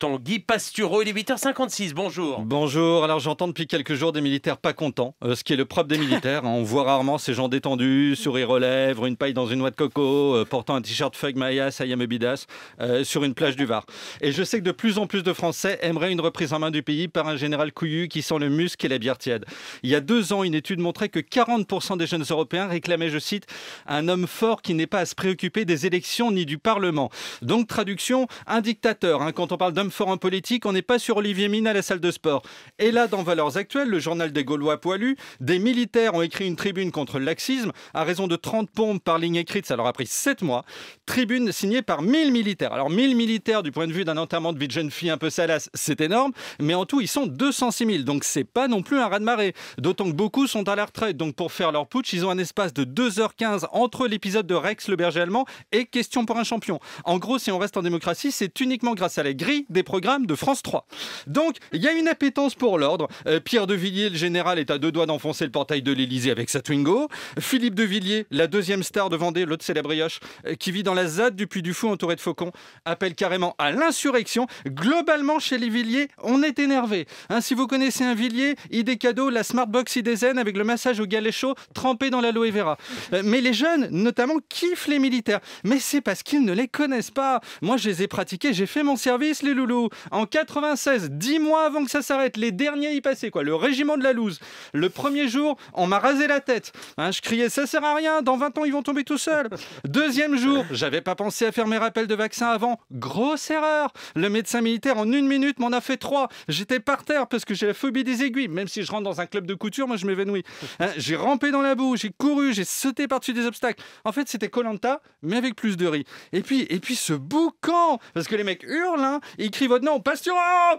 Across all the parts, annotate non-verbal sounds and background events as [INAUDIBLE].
Tanguy Pastureau. Il est 8h56. Bonjour. Bonjour. Alors, j'entends depuis quelques jours des militaires pas contents, euh, ce qui est le propre des militaires. Hein. On voit rarement ces gens détendus, sourire aux lèvres, une paille dans une noix de coco, euh, portant un t-shirt Fug Maya, Sayam Bidas, euh, sur une plage du Var. Et je sais que de plus en plus de Français aimeraient une reprise en main du pays par un général couillu qui sent le musc et la bière tiède. Il y a deux ans, une étude montrait que 40% des jeunes Européens réclamaient, je cite, un homme fort qui n'est pas à se préoccuper des élections ni du Parlement. Donc, traduction, un dictateur. Hein. quand on parle d'homme Forum politique, on n'est pas sur Olivier Mine à la salle de sport. Et là, dans Valeurs Actuelles, le journal des Gaulois poilus, des militaires ont écrit une tribune contre le laxisme à raison de 30 pompes par ligne écrite, ça leur a pris 7 mois. Tribune signée par 1000 militaires. Alors 1000 militaires du point de vue d'un enterrement de vie de jeune fille un peu salace, c'est énorme, mais en tout, ils sont 206 000, donc c'est pas non plus un raz-de-marée. D'autant que beaucoup sont à la retraite, donc pour faire leur putsch, ils ont un espace de 2h15 entre l'épisode de Rex le berger allemand et Question pour un champion. En gros, si on reste en démocratie, c'est uniquement grâce à la grille des des programmes de France 3. Donc, il y a une appétence pour l'ordre. Euh, Pierre de Villiers, le général, est à deux doigts d'enfoncer le portail de l'Élysée avec sa Twingo. Philippe de Villiers, la deuxième star de Vendée, l'autre célèbre brioche, euh, qui vit dans la ZAD du Puy du Fou entouré de faucons, appelle carrément à l'insurrection. Globalement, chez les Villiers, on est énervé. Hein, si vous connaissez un Villiers, idée cadeau, la Smartbox zen avec le massage au galet chaud trempé dans l'aloe vera. Euh, mais les jeunes, notamment, kiffent les militaires. Mais c'est parce qu'ils ne les connaissent pas. Moi, je les ai pratiqués, j'ai fait mon service, les loulous. En 96, dix mois avant que ça s'arrête, les derniers y passaient, quoi. Le régiment de la loose. Le premier jour, on m'a rasé la tête. Hein, je criais, ça sert à rien, dans 20 ans, ils vont tomber tout seuls. [LAUGHS] Deuxième jour, j'avais pas pensé à faire mes rappels de vaccin avant. Grosse erreur. Le médecin militaire, en une minute, m'en a fait trois. J'étais par terre parce que j'ai la phobie des aiguilles. Même si je rentre dans un club de couture, moi, je m'évanouis. Hein, j'ai rampé dans la boue, j'ai couru, j'ai sauté par-dessus des obstacles. En fait, c'était Colanta, mais avec plus de riz. Et puis, et puis ce boucan, parce que les mecs hurlent, hein, votre nom, Pastureau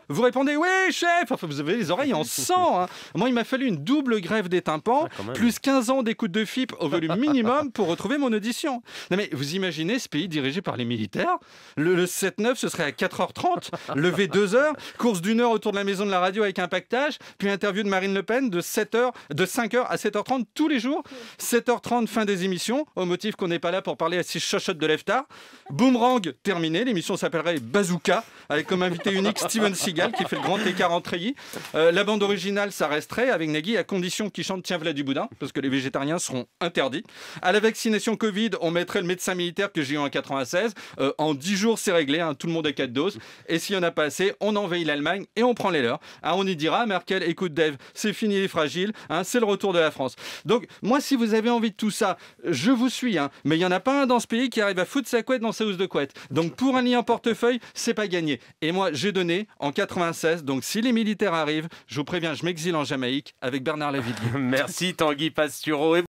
Vous répondez oui, chef Enfin, vous avez les oreilles en [LAUGHS] sang. Hein. Moi, il m'a fallu une double grève des tympans, ah, plus 15 ans d'écoute de FIP au volume [LAUGHS] minimum pour retrouver mon audition. mais vous imaginez ce pays dirigé par les militaires Le, 7-9, ce serait à 4h30, [LAUGHS] lever 2 h course d'une heure autour de la maison de la radio avec un pactage, puis interview de Marine Le Pen de, 7 h de 5h à 7h30 tous les jours. 7h30, fin des émissions, au motif qu'on n'est pas là pour parler à six chochottes de l'EFTA. Boomerang, terminé. L'émission s'appellerait Bazooka, avec comme invité unique Steven Seagal qui fait le grand écart entre Treillis. Euh, la bande originale, ça resterait avec Nagui à condition qu'il chante Tiens, v'là du boudin, parce que les végétariens seront interdits. À la vaccination Covid, on mettrait le médecin militaire que j'ai eu en 96. Euh, en 10 jours, c'est réglé, hein, tout le monde a 4 doses. Et s'il n'y en a pas assez, on envahit l'Allemagne et on prend les leurs. Ah, on y dira, Merkel, écoute Dave, c'est fini les fragiles, hein, c'est le retour de la France. Donc, moi, si vous avez envie de tout ça, je vous suis, hein. mais il n'y en a pas un dans ce pays qui arrive à foutre sa couette dans sa housse de couette. Donc, pour un lien portefeuille, c'est pas gagné. Et moi, j'ai donné en 96. Donc, si les militaires arrivent, je vous préviens, je m'exile en Jamaïque avec Bernard Lavillier. [LAUGHS] Merci Tanguy Pastureau.